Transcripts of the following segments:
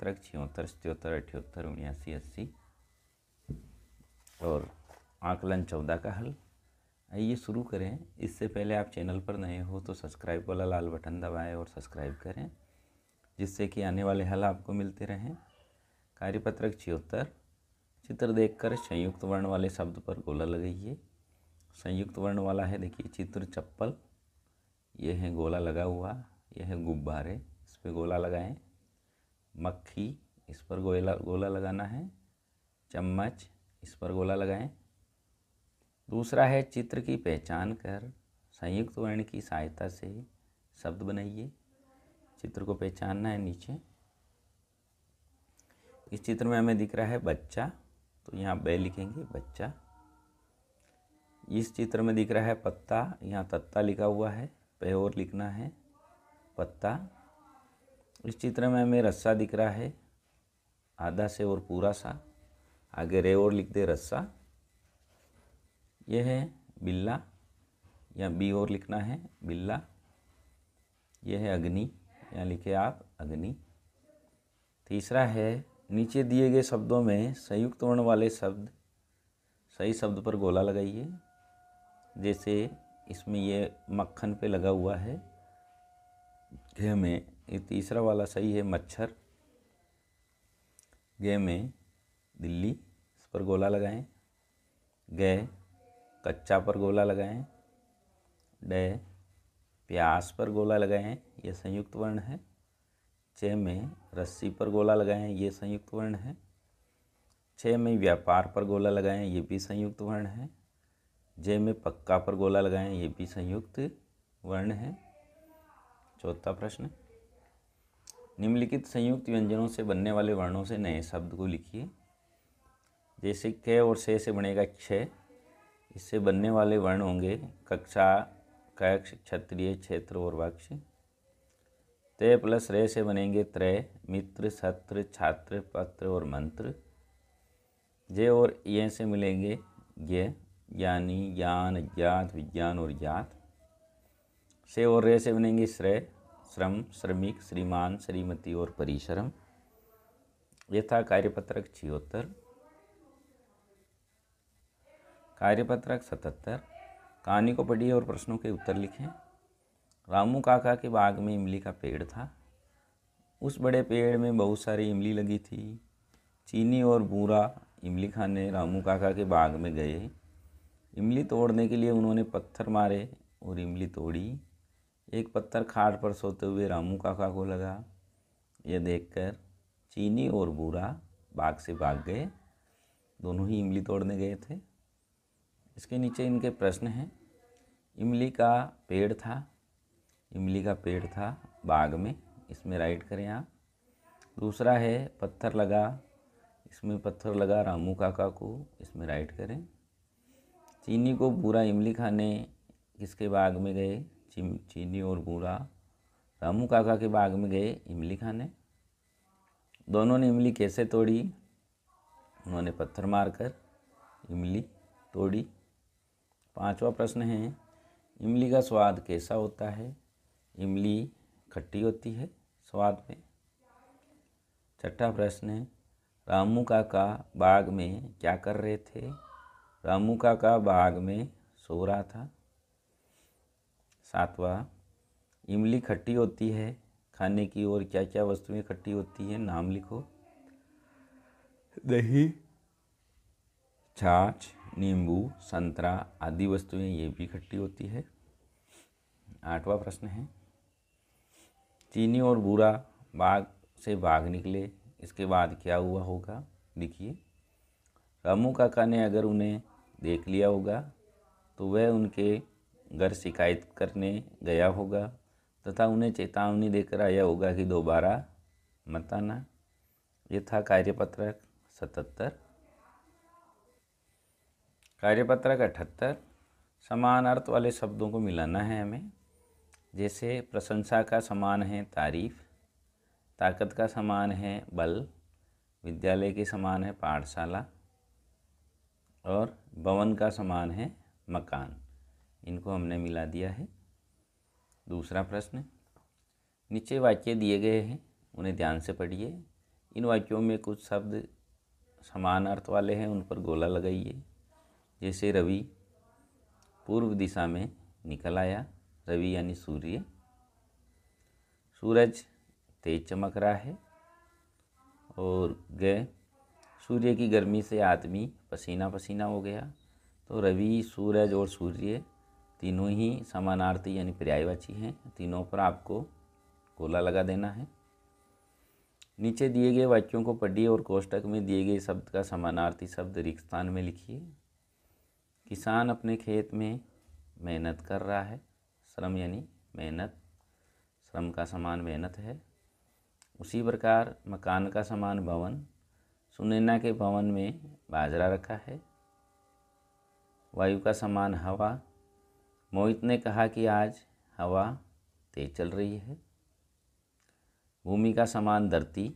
सतरक छिहत्तर सतहत्तर अठहत्तर उन्यासी अस्सी और आकलन चौदह का हल आइए शुरू करें इससे पहले आप चैनल पर नए हो तो सब्सक्राइब वाला लाल बटन दबाएं और सब्सक्राइब करें जिससे कि आने वाले हल आपको मिलते रहें कार्यपत्रक छिहत्तर चित्र देखकर संयुक्त वर्ण वाले शब्द पर गोला लगाइए संयुक्त वर्ण वाला है देखिए चित्र चप्पल यह है गोला लगा हुआ यह है गुब्बारे इस पर गोला लगाएं मक्खी इस पर गोला गोला लगाना है चम्मच इस पर गोला लगाएं दूसरा है चित्र की पहचान कर संयुक्त वर्ण की सहायता से शब्द बनाइए चित्र को पहचानना है नीचे इस चित्र में हमें दिख रहा है बच्चा तो यहाँ बे लिखेंगे बच्चा इस चित्र में दिख रहा है पत्ता यहाँ तत्ता लिखा हुआ है और लिखना है पत्ता इस चित्र में हमें रस्सा दिख रहा है आधा से और पूरा सा आगे रे और लिख दे रस्सा यह है बिल्ला या बी और लिखना है बिल्ला यह है अग्नि यहाँ लिखे आप अग्नि तीसरा है नीचे दिए गए शब्दों में संयुक्त वर्ण वाले शब्द सही शब्द पर गोला लगाइए जैसे इसमें ये मक्खन पे लगा हुआ है घे में ये तीसरा वाला सही है मच्छर गे में दिल्ली इस पर गोला लगाएं गय कच्चा पर गोला लगाएं डे प्यास पर गोला लगाएं यह संयुक्त वर्ण है छ में रस्सी पर गोला लगाएं ये संयुक्त वर्ण है छ में व्यापार पर गोला लगाएं ये भी संयुक्त वर्ण है जे में पक्का पर गोला लगाएं ये भी संयुक्त वर्ण है चौथा प्रश्न निम्नलिखित संयुक्त व्यंजनों से बनने वाले वर्णों से नए शब्द को लिखिए जैसे क और से से बनेगा क्षय इससे बनने वाले वर्ण होंगे कक्षा कक्ष क्षत्रिय क्षेत्र और वक्ष तय प्लस रे से बनेंगे त्रय मित्र सत्र छात्र पत्र और मंत्र जे और ये से मिलेंगे ज्ञ ज्ञानी ज्ञान ज्ञात विज्ञान और ज्ञात से और रे से बनेंगे श्रेय श्रम श्रमिक श्रीमान श्रीमती और परिश्रम यथा कार्यपत्रक छिहत्तर कार्यपत्रक सतहत्तर कहानी को पढ़िए और प्रश्नों के उत्तर लिखें रामू काका के बाग में इमली का पेड़ था उस बड़े पेड़ में बहुत सारी इमली लगी थी चीनी और बूरा इमली खाने रामू काका के बाग में गए इमली तोड़ने के लिए उन्होंने पत्थर मारे और इमली तोड़ी एक पत्थर खाट पर सोते हुए रामू काका को लगा यह देखकर चीनी और बूरा बाग से भाग गए दोनों ही इमली तोड़ने गए थे इसके नीचे इनके प्रश्न हैं इमली का पेड़ था इमली का पेड़ था बाग में इसमें राइट करें आप दूसरा है पत्थर लगा इसमें पत्थर लगा रामू काका को इसमें राइट करें चीनी को बुरा इमली खाने किसके बाग में गए चीनी और बूढ़ा रामू काका के बाग में गए इमली खाने दोनों ने इमली कैसे तोड़ी उन्होंने पत्थर मारकर इमली तोड़ी पांचवा प्रश्न है इमली का स्वाद कैसा होता है इमली खट्टी होती है स्वाद में छठा प्रश्न है रामू काका बाग में क्या कर रहे थे रामू काका बाग में सो रहा था सातवां इमली खट्टी होती है खाने की और क्या क्या वस्तुएं खट्टी होती है नाम लिखो दही छाछ नींबू संतरा आदि वस्तुएं ये भी खट्टी होती है आठवां प्रश्न है चीनी और बूरा बाघ से बाघ निकले इसके बाद क्या हुआ होगा देखिए रामू काका ने अगर उन्हें देख लिया होगा तो वह उनके घर शिकायत करने गया होगा तथा उन्हें चेतावनी देकर आया होगा कि दोबारा मत आना यह था कार्यपत्रक सतहत्तर कार्यपत्रक अठहत्तर समान अर्थ वाले शब्दों को मिलाना है हमें जैसे प्रशंसा का समान है तारीफ़ ताकत का समान है बल विद्यालय के समान है पाठशाला और भवन का समान है मकान इनको हमने मिला दिया है दूसरा प्रश्न नीचे वाक्य दिए गए हैं उन्हें ध्यान से पढ़िए इन वाक्यों में कुछ शब्द समान अर्थ वाले हैं उन पर गोला लगाइए जैसे रवि पूर्व दिशा में निकल आया रवि यानी सूर्य सूरज तेज चमक रहा है और गए सूर्य की गर्मी से आदमी पसीना पसीना हो गया तो रवि सूरज और सूर्य तीनों ही समानार्थी यानी पर्यायवाची हैं तीनों पर आपको गोला लगा देना है नीचे दिए गए वाक्यों को पढ़िए और कोष्टक में दिए गए शब्द का समानार्थी शब्द रिक्त स्थान में लिखिए किसान अपने खेत में मेहनत कर रहा है श्रम यानी मेहनत श्रम का समान मेहनत है उसी प्रकार मकान का समान भवन सुनैना के भवन में बाजरा रखा है वायु का समान हवा मोहित ने कहा कि आज हवा तेज चल रही है भूमि का समान धरती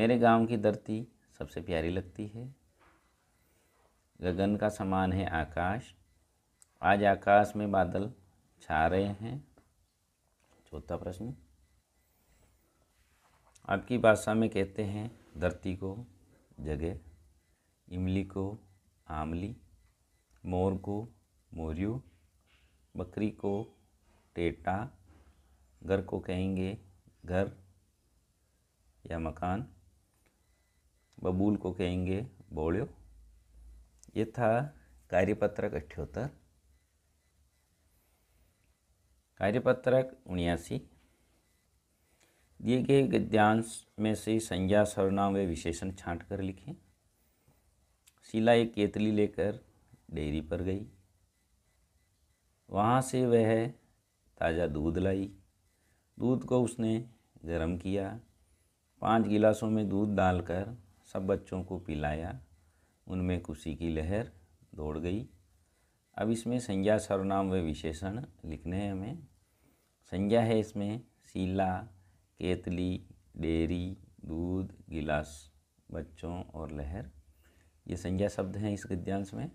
मेरे गांव की धरती सबसे प्यारी लगती है गगन का समान है आकाश आज आकाश में बादल छा रहे हैं चौथा प्रश्न आपकी भाषा में कहते हैं धरती को जगह इमली को आमली मोर को मोरियो बकरी को टेटा घर को कहेंगे घर या मकान बबूल को कहेंगे बोड़ियो ये था कार्यपत्रक अठ्योत्तर कार्यपत्रक उन्यासी दिए गए गद्यांश में से संज्ञा सर्वनाम व विशेषण छाँट कर लिखें शिला एक केतली लेकर डेयरी पर गई वहाँ से वह ताज़ा दूध लाई दूध को उसने गर्म किया पांच गिलासों में दूध डालकर सब बच्चों को पिलाया उनमें खुशी की लहर दौड़ गई अब इसमें संज्ञा सर्वनाम व विशेषण लिखने हैं हमें संज्ञा है इसमें सीला केतली डेरी दूध गिलास बच्चों और लहर ये संज्ञा शब्द हैं इस गद्यांश में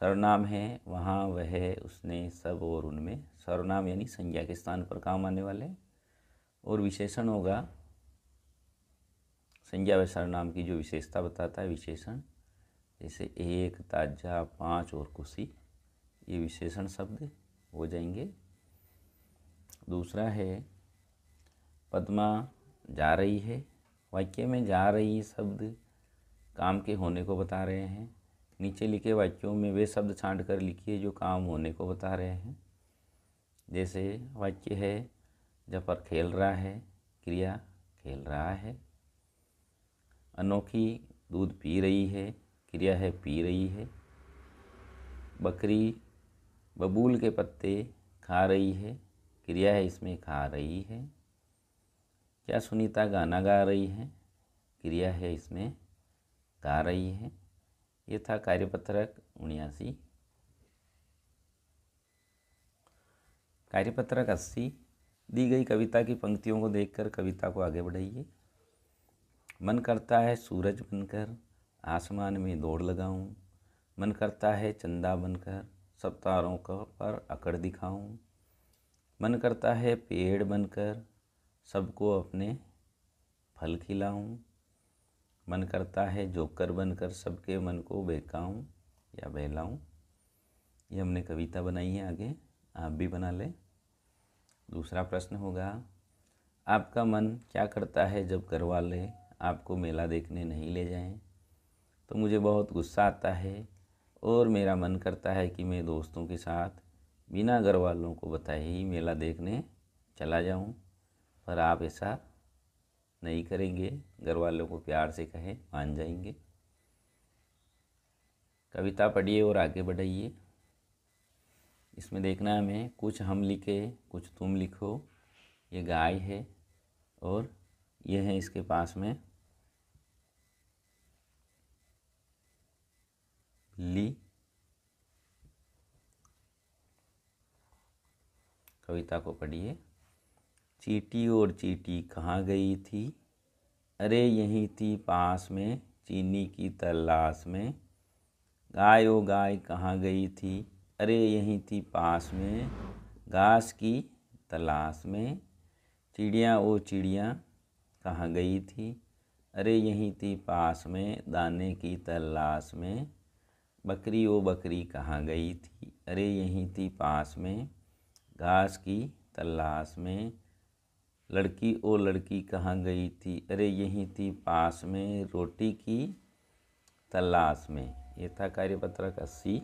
सर्वनाम है वहाँ वह उसने सब और उनमें सर्वनाम यानी संज्ञा के स्थान पर काम आने वाले और विशेषण होगा संज्ञा व सर्वनाम की जो विशेषता बताता है विशेषण जैसे एक ताजा पाँच और कुशी ये विशेषण शब्द हो जाएंगे दूसरा है पद्मा जा रही है वाक्य में जा रही शब्द काम के होने को बता रहे हैं नीचे लिखे वाक्यों में वे शब्द छाँट कर लिखिए जो काम होने को बता रहे हैं जैसे वाक्य है जफर खेल रहा है क्रिया खेल रहा है अनोखी दूध पी रही है क्रिया है पी रही है बकरी बबूल के पत्ते खा रही है क्रिया है इसमें खा रही है क्या सुनीता गाना गा रही है क्रिया है इसमें गा रही है ये था कार्यपत्रक उन्यासी कार्यपत्रक अस्सी दी गई कविता की पंक्तियों को देखकर कविता को आगे बढ़ाइए मन करता है सूरज बनकर आसमान में दौड़ लगाऊं मन करता है चंदा बनकर सब तारों को पर अकड़ दिखाऊं मन करता है पेड़ बनकर सबको अपने फल खिलाऊं मन करता है जोकर बनकर सबके मन को बहकाऊँ या बहलाऊँ ये हमने कविता बनाई है आगे आप भी बना लें दूसरा प्रश्न होगा आपका मन क्या करता है जब घर वाले आपको मेला देखने नहीं ले जाएं तो मुझे बहुत गुस्सा आता है और मेरा मन करता है कि मैं दोस्तों के साथ बिना घर वालों को बताए ही मेला देखने चला जाऊं पर आप ऐसा नहीं करेंगे घर वालों को प्यार से कहें मान जाएंगे कविता पढ़िए और आगे बढ़ाइए इसमें देखना है हमें कुछ हम लिखे कुछ तुम लिखो ये गाय है और ये है इसके पास में ली कविता को पढ़िए चीटी और चीटी कहाँ गई थी अरे यहीं थी पास में चीनी की तलाश में गाय ओ गाय कहाँ गई थी अरे यहीं थी पास में घास की तलाश में चिड़िया ओ चिड़िया कहाँ गई थी अरे यहीं थी पास में दाने की तलाश में बकरी ओ बकरी कहाँ गई थी अरे यहीं थी पास में घास की तलाश में लड़की ओ लड़की कहाँ गई थी अरे यहीं थी पास में रोटी की तलाश में ये था कार्यपत्रक अस्सी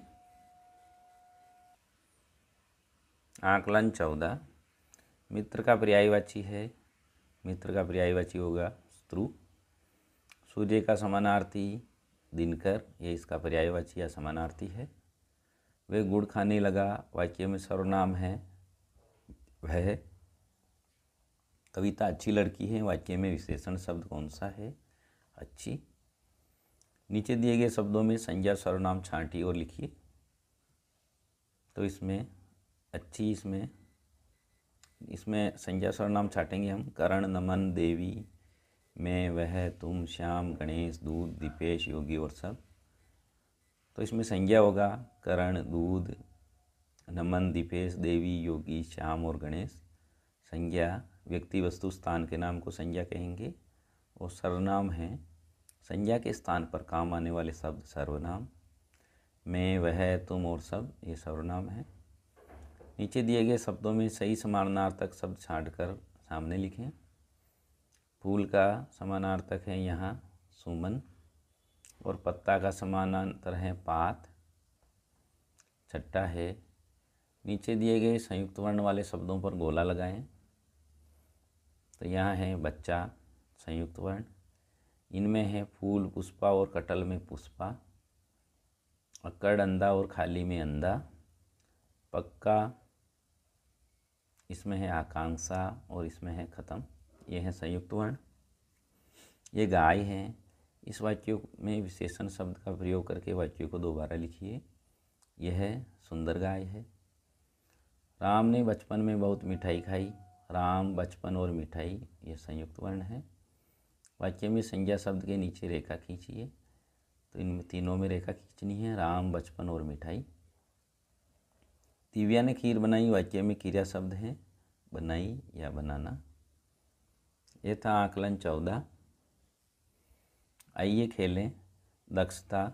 आकलन चौदह मित्र का पर्यायवाची है मित्र का पर्यायवाची होगा स्त्रु सूर्य का समानार्थी दिनकर ये इसका पर्यायवाची या समानार्थी है वह गुड़ खाने लगा वाक्य में सर्वनाम है वह कविता अच्छी लड़की है वाक्य में विशेषण शब्द कौन सा है अच्छी नीचे दिए गए शब्दों में संज्ञा सर्वनाम छांटी और लिखिए तो इसमें अच्छी इसमें इसमें संज्ञा सर्वनाम छाटेंगे हम करण नमन देवी मैं वह तुम श्याम गणेश दूध दीपेश योगी और सब तो इसमें संज्ञा होगा करण दूध नमन दीपेश देवी योगी श्याम और गणेश संज्ञा व्यक्ति वस्तु स्थान के नाम को संज्ञा कहेंगे और सर्वनाम है संज्ञा के स्थान पर काम आने वाले शब्द सर्वनाम मैं वह तुम और सब ये सर्वनाम है नीचे दिए गए शब्दों में सही समानार्थक शब्द छाँट सामने लिखें फूल का समानार्थक है यहाँ सुमन और पत्ता का समानांतर है पात छट्टा है नीचे दिए गए संयुक्त वर्ण वाले शब्दों पर गोला लगाएं तो यहाँ है बच्चा संयुक्त वर्ण इनमें है फूल पुष्पा और कटल में पुष्पा अकड़ अंधा और खाली में अंधा पक्का इसमें है आकांक्षा और इसमें है ख़त्म ये है संयुक्त वर्ण ये गाय है इस वाक्य में विशेषण शब्द का प्रयोग करके वाक्य को दोबारा लिखिए यह सुंदर गाय है राम ने बचपन में बहुत मिठाई खाई राम बचपन और मिठाई ये संयुक्त वर्ण है वाक्य में संज्ञा शब्द के नीचे रेखा खींचिए तो इन तीनों में रेखा खींचनी है राम बचपन और मिठाई दिव्या ने खीर बनाई वाक्य में क्रिया शब्द है बनाई या बनाना ये था आकलन चौदह आइए खेलें दक्षता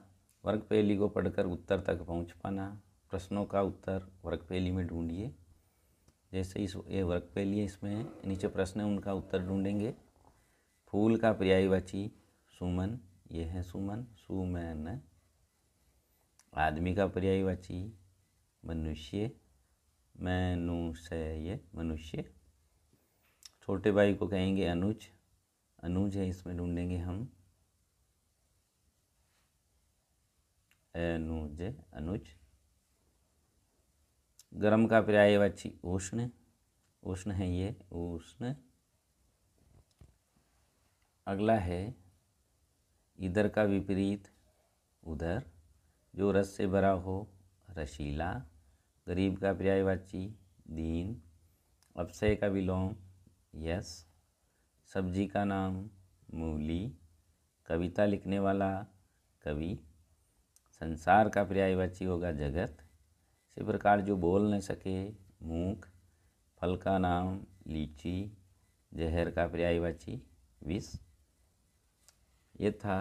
वर्ग पहली को पढ़कर उत्तर तक पहुंच पाना प्रश्नों का उत्तर वर्ग पहली में ढूंढिए जैसे इस ये वर्क पे लिए इसमें नीचे प्रश्न है उनका उत्तर ढूंढेंगे फूल का पर्यायवाची सुमन ये है सुमन सुमन आदमी का पर्यायवाची मनुष्य मैनुष्य मनुष्य छोटे भाई को कहेंगे अनुज अनुज है इसमें ढूंढेंगे हम अनुज अनुज गर्म का पर्यायवाची उष्ण उष्ण है ये उष्ण अगला है इधर का विपरीत उधर जो रस से भरा हो रसीला गरीब का पर्यायवाची दीन अपसय का विलोम यस सब्जी का नाम मूली कविता लिखने वाला कवि संसार का पर्यायवाची होगा जगत इसी प्रकार जो बोल नहीं सके मूक फल का नाम लीची जहर का पर्यायवाची विष ये था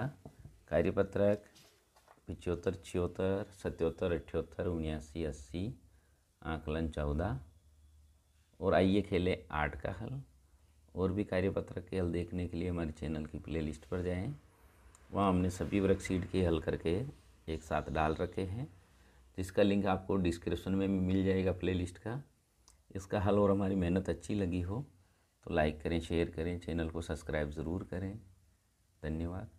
कार्यपत्रक पिचोत्तर छिहत्तर सत्योत्तर अठ्योत्तर उन्यासी अस्सी आकलन चौदह और आइए खेले आठ का हल और भी कार्यपत्रक के हल देखने के लिए हमारे चैनल की प्लेलिस्ट पर जाएं वहाँ हमने सभी वर्कशीट के हल करके एक साथ डाल रखे हैं जिसका लिंक आपको डिस्क्रिप्शन में भी मिल जाएगा प्लेलिस्ट का इसका हल और हमारी मेहनत अच्छी लगी हो तो लाइक करें शेयर करें चैनल को सब्सक्राइब ज़रूर करें धन्यवाद